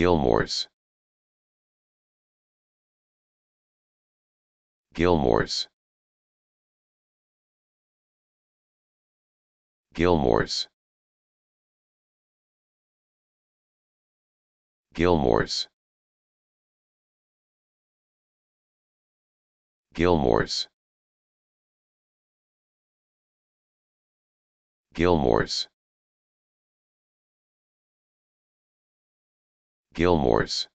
Gilmore's. Gilmore's. Gilmore's. Gilmore's. Gilmore's. Gilmore's. Gilmore's.